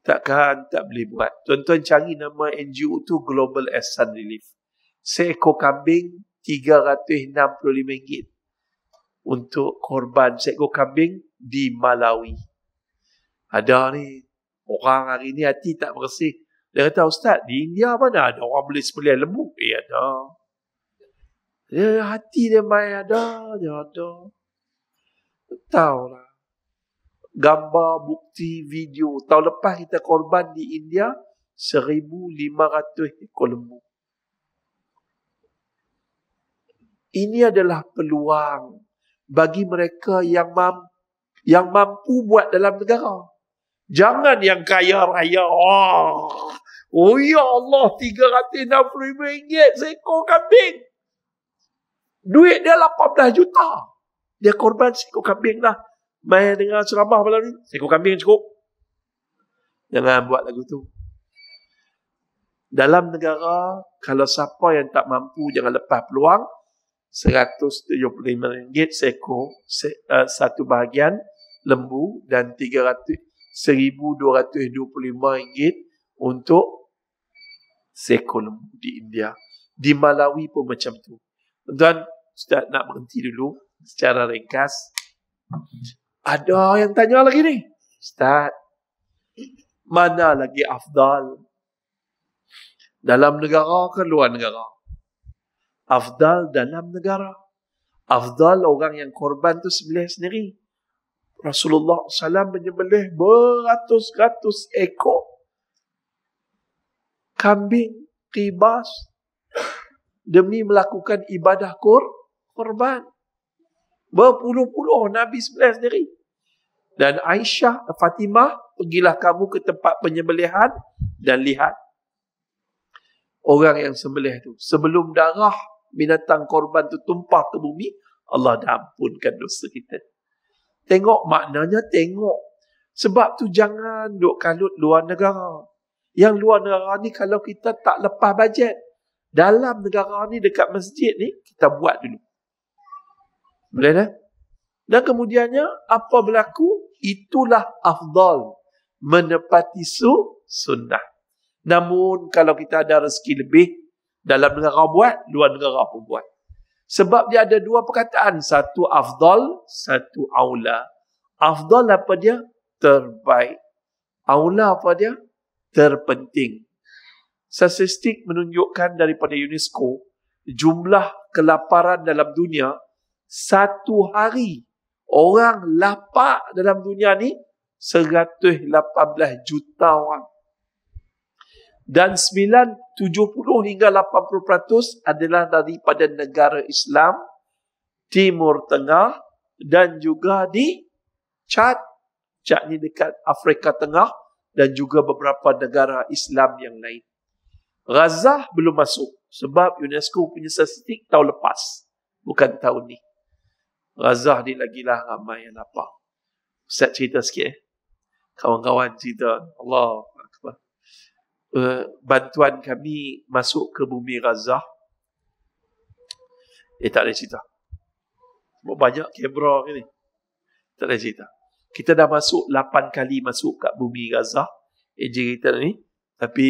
Takkan, tak boleh buat. Tuan-tuan cari nama NGO tu Global Asan Relief. Seekor kambing RM365 untuk korban seekor kambing di Malawi. Ada ni, orang hari ni hati tak bersih. Dia kata, Ustaz, di India mana ada orang beli sembelian lembu? Eh, ada. Dia, hati dia main ada, dia ada. Tahu lah gambar, bukti, video. Tahun lepas kita korban di India, 1,500 ekor lembu. Ini adalah peluang bagi mereka yang mampu, yang mampu buat dalam negara. Jangan yang kaya raya. Oh, oh ya Allah, 365 ringgit seekor kambing. Duit dia 18 juta. Dia korban seekor kambing lah. Mai dengar ceramah malam ni. Seekor kambing cukup. Jangan buat lagu tu. Dalam negara, kalau siapa yang tak mampu, jangan lepas peluang. RM175 seekor, se, uh, satu bahagian lembu dan RM1,225 untuk seekor lembu di India. Di Malawi pun macam tu. Tuan, Ustaz nak berhenti dulu secara ringkas. Ada yang tanya lagi ni. Ustaz, mana lagi afdal? Dalam negara ke luar negara? Afdal dalam negara. Afdal orang yang korban tu sebelah sendiri. Rasulullah SAW menyembelih beratus-ratus ekor kambing kibas demi melakukan ibadah kur, korban. Berpuluh-puluh Nabi sebelah sendiri. Dan Aisyah, Fatimah, pergilah kamu ke tempat penyembelihan dan lihat. Orang yang sembelih itu. Sebelum darah binatang korban itu tumpah ke bumi, Allah dah ampunkan dosa kita. Tengok maknanya, tengok. Sebab tu jangan duk kalut luar negara. Yang luar negara ni kalau kita tak lepas bajet. Dalam negara ni, dekat masjid ni, kita buat dulu. Boleh tak? Dan kemudiannya, apa berlaku? Itulah afdal. Menepati su sunnah. Namun, kalau kita ada rezeki lebih, dalam negara buat, luar negara pun buat. Sebab dia ada dua perkataan. Satu afdal, satu aula. Afdal apa dia? Terbaik. Aula apa dia? Terpenting. Statistik menunjukkan daripada UNESCO, jumlah kelaparan dalam dunia satu hari orang lapak dalam dunia ni 118 juta orang. Dan 970 hingga 80% adalah daripada negara Islam, Timur Tengah dan juga di Chad. Chad ni dekat Afrika Tengah dan juga beberapa negara Islam yang lain. Gaza belum masuk sebab UNESCO punya statistik tahun lepas, bukan tahun ni. Razah ni lagi lah ramai yang apa? Ustaz cerita sikit. Eh? Kawan-kawan cerita. Allah. Uh, bantuan kami masuk ke bumi Razah. Eh tak boleh cerita. Sebab banyak kamera ni. Tak boleh cerita. Kita dah masuk 8 kali masuk kat bumi Razah. Eh cerita ni. Tapi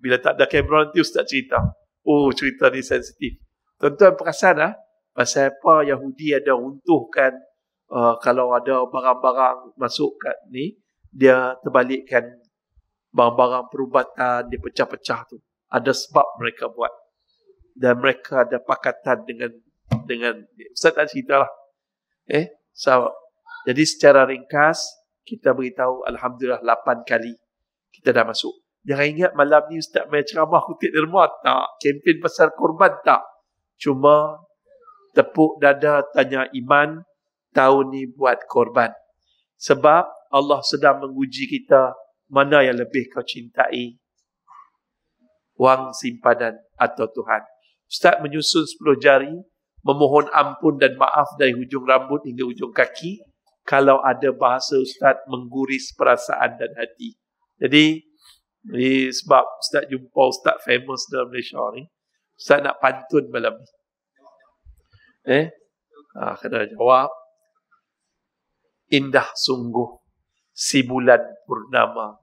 bila tak ada kamera nanti Ustaz cerita. Oh cerita ni sensitif. Tuan-tuan perasan lah. Ha? Pasal apa Yahudi ada runtuhkan uh, kalau ada barang-barang masuk kat ni, dia terbalikkan barang-barang perubatan, dia pecah-pecah tu. Ada sebab mereka buat. Dan mereka ada pakatan dengan dengan Ustaz tak cerita lah. Eh, so, jadi secara ringkas, kita beritahu Alhamdulillah lapan kali kita dah masuk. Jangan ingat malam ni Ustaz main ceramah kutip derma tak. Kempen pasal korban tak. Cuma tepuk dada tanya iman tahun ni buat korban sebab Allah sedang menguji kita mana yang lebih kau cintai wang simpanan atau Tuhan Ustaz menyusun 10 jari memohon ampun dan maaf dari hujung rambut hingga hujung kaki kalau ada bahasa Ustaz mengguris perasaan dan hati jadi sebab Ustaz jumpa Ustaz famous dalam Malaysia ni Ustaz nak pantun malam ni Eh? Ha, ah, kena jawab. Indah sungguh si bulan purnama.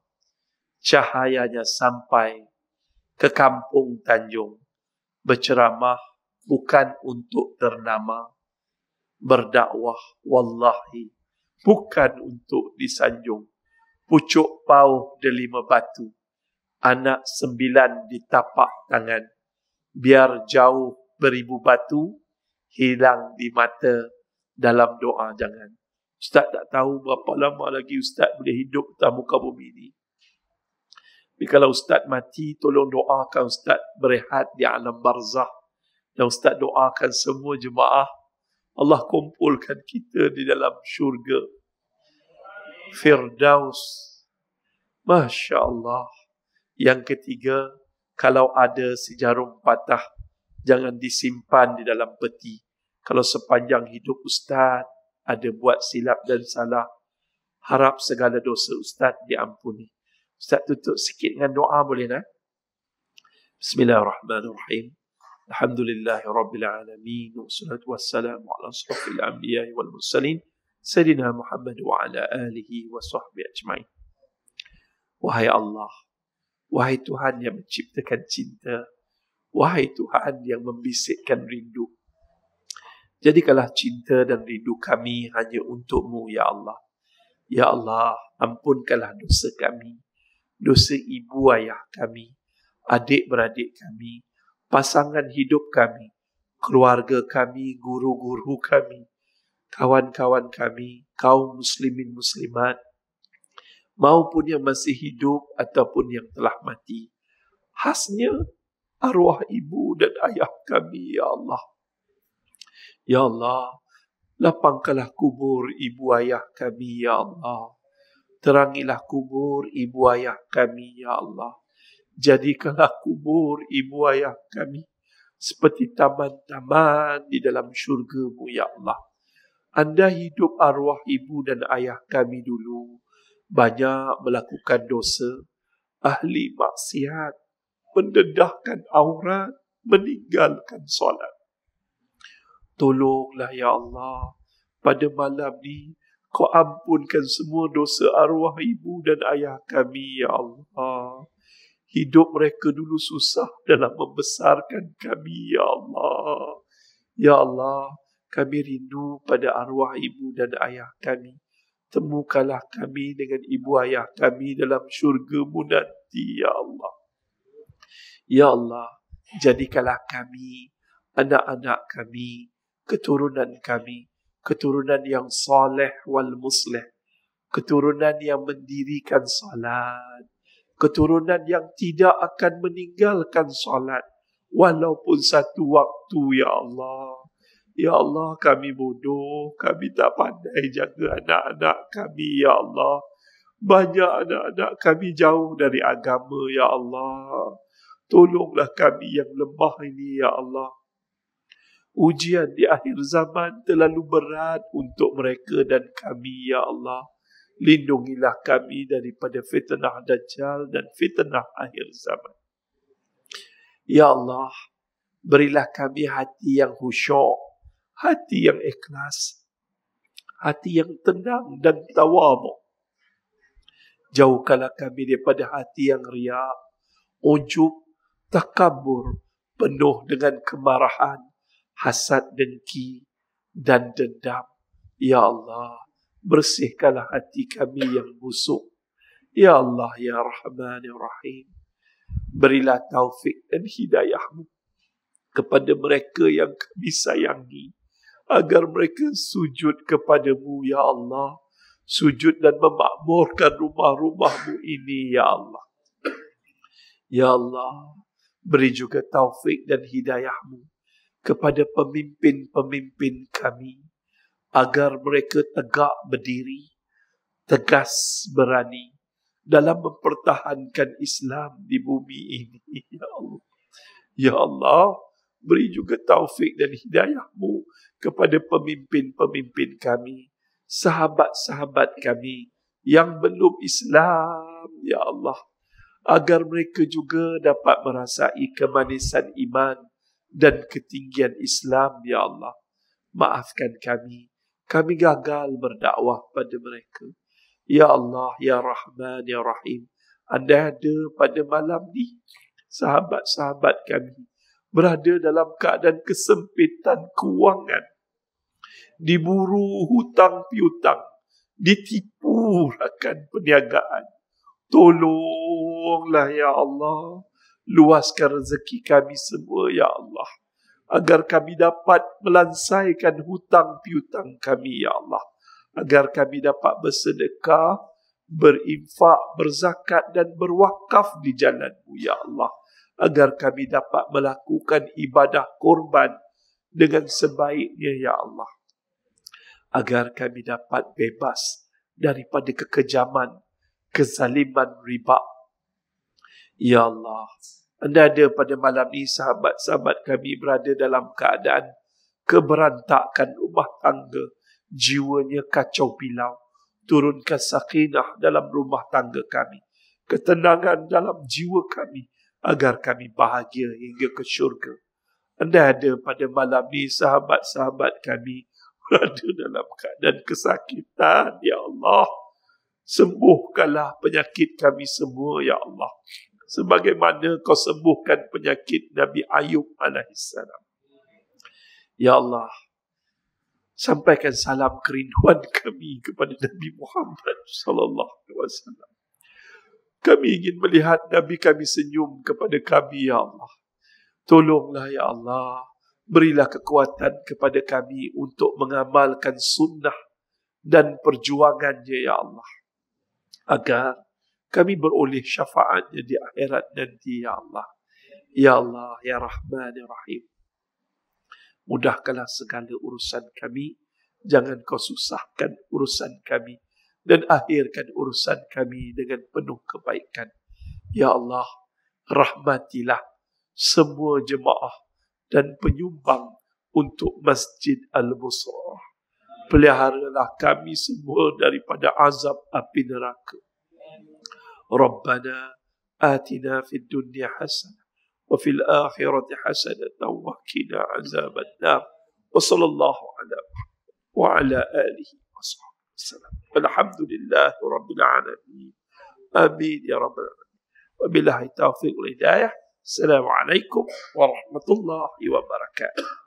Cahayanya sampai ke kampung Tanjung. Berceramah bukan untuk ternama. Berdakwah wallahi bukan untuk disanjung. Pucuk pauh delima batu. Anak sembilan di tapak tangan. Biar jauh beribu batu, hilang di mata dalam doa jangan. Ustaz tak tahu berapa lama lagi Ustaz boleh hidup di muka bumi ini. Tapi kalau Ustaz mati, tolong doakan Ustaz berehat di alam barzah. Dan Ustaz doakan semua jemaah. Allah kumpulkan kita di dalam syurga. Firdaus. Masya Allah. Yang ketiga, kalau ada sejarum patah, jangan disimpan di dalam peti kalau sepanjang hidup ustaz ada buat silap dan salah harap segala dosa ustaz diampuni ustaz tutup sikit dengan doa boleh tak bismillahirrahmanirrahim alhamdulillahirabbil alamin wassalatu wassalamu ala asrafil anbiya wal mursalin sayyidina muhammad wa ala alihi wa sahbihi ajmain wahai allah wahai tuhan yang menciptakan cinta wahai tuhan yang membisikkan rindu Jadikanlah cinta dan rindu kami hanya untukmu, Ya Allah. Ya Allah, ampunkanlah dosa kami, dosa ibu ayah kami, adik-beradik kami, pasangan hidup kami, keluarga kami, guru-guru kami, kawan-kawan kami, kaum muslimin muslimat, maupun yang masih hidup ataupun yang telah mati. Khasnya arwah ibu dan ayah kami, Ya Allah. Ya Allah, lapangkanlah kubur ibu ayah kami, Ya Allah. Terangilah kubur ibu ayah kami, Ya Allah. Jadikanlah kubur ibu ayah kami seperti taman-taman di dalam syurgamu, Ya Allah. Anda hidup arwah ibu dan ayah kami dulu. Banyak melakukan dosa, ahli maksiat, mendedahkan aurat, meninggalkan solat. Tolonglah ya Allah pada malam ni kau ampunkan semua dosa arwah ibu dan ayah kami ya Allah. Hidup mereka dulu susah dalam membesarkan kami ya Allah. Ya Allah, kami rindu pada arwah ibu dan ayah kami. Temukalah kami dengan ibu ayah kami dalam syurga-Mu nanti ya Allah. Ya Allah, jadikanlah kami anak-anak kami keturunan kami, keturunan yang saleh wal musleh, keturunan yang mendirikan salat, keturunan yang tidak akan meninggalkan salat walaupun satu waktu ya Allah. Ya Allah, kami bodoh, kami tak pandai jaga anak-anak kami ya Allah. Banyak anak-anak kami jauh dari agama ya Allah. Tolonglah kami yang lemah ini ya Allah ujian di akhir zaman terlalu berat untuk mereka dan kami, Ya Allah. Lindungilah kami daripada fitnah dajjal dan fitnah akhir zaman. Ya Allah, berilah kami hati yang khusyuk, hati yang ikhlas, hati yang tenang dan tawamu. Jauhkanlah kami daripada hati yang riak, ujub, takabur, penuh dengan kemarahan, hasad dengki dan dendam. Ya Allah, bersihkanlah hati kami yang busuk. Ya Allah, Ya Rahman, Ya Rahim. Berilah taufik dan hidayahmu kepada mereka yang kami sayangi. Agar mereka sujud kepadamu, Ya Allah. Sujud dan memakmurkan rumah-rumahmu ini, Ya Allah. Ya Allah, beri juga taufik dan hidayahmu kepada pemimpin-pemimpin kami agar mereka tegak berdiri, tegas berani dalam mempertahankan Islam di bumi ini. *laughs* Ya Allah, ya Allah beri juga taufik dan hidayahmu kepada pemimpin-pemimpin kami, sahabat-sahabat kami yang belum Islam, ya Allah. Agar mereka juga dapat merasai kemanisan iman, dan ketinggian Islam, Ya Allah. Maafkan kami. Kami gagal berdakwah pada mereka. Ya Allah, Ya Rahman, Ya Rahim. Anda ada pada malam ni sahabat-sahabat kami berada dalam keadaan kesempitan kewangan. Diburu hutang piutang. Ditipu rakan perniagaan. Tolonglah Ya Allah luaskan rezeki kami semua, Ya Allah. Agar kami dapat melansaikan hutang piutang kami, Ya Allah. Agar kami dapat bersedekah, berinfak, berzakat dan berwakaf di jalanmu, Ya Allah. Agar kami dapat melakukan ibadah korban dengan sebaiknya, Ya Allah. Agar kami dapat bebas daripada kekejaman, kezaliman riba. Ya Allah, ada pada malam ini sahabat-sahabat kami berada dalam keadaan keberantakan rumah tangga. Jiwanya kacau pilau. Turunkan sakinah dalam rumah tangga kami. Ketenangan dalam jiwa kami agar kami bahagia hingga ke syurga. ada pada malam ini sahabat-sahabat kami *laughs* berada dalam keadaan kesakitan. Ya Allah, sembuhkanlah penyakit kami semua, Ya Allah sebagaimana kau sembuhkan penyakit Nabi Ayub alaihissalam. Ya Allah, sampaikan salam kerinduan *laughs* kami kepada Nabi Muhammad sallallahu alaihi wasallam. Kami ingin melihat Nabi kami senyum kepada kami ya Allah. Tolonglah ya Allah, berilah kekuatan kepada kami untuk mengamalkan sunnah dan perjuangannya ya Allah. Agar kami beroleh syafaatnya di akhirat nanti ya Allah. Ya Allah, ya Rahman, ya Rahim. Mudahkanlah segala urusan kami. Jangan kau susahkan urusan kami. Dan akhirkan urusan kami dengan penuh kebaikan. Ya Allah, rahmatilah semua jemaah dan penyumbang untuk Masjid Al-Busrah. Peliharalah kami semua daripada azab api neraka. ربنا آتنا في الدنيا حسنة وفي الآخرة حسنة وقنا عذاب النار وصلى الله على وعلى آله وصحبه وسلم والحمد لله رب العالمين آمين يا رب العالمين وبالله التوفيق والهداية السلام عليكم ورحمة الله وبركاته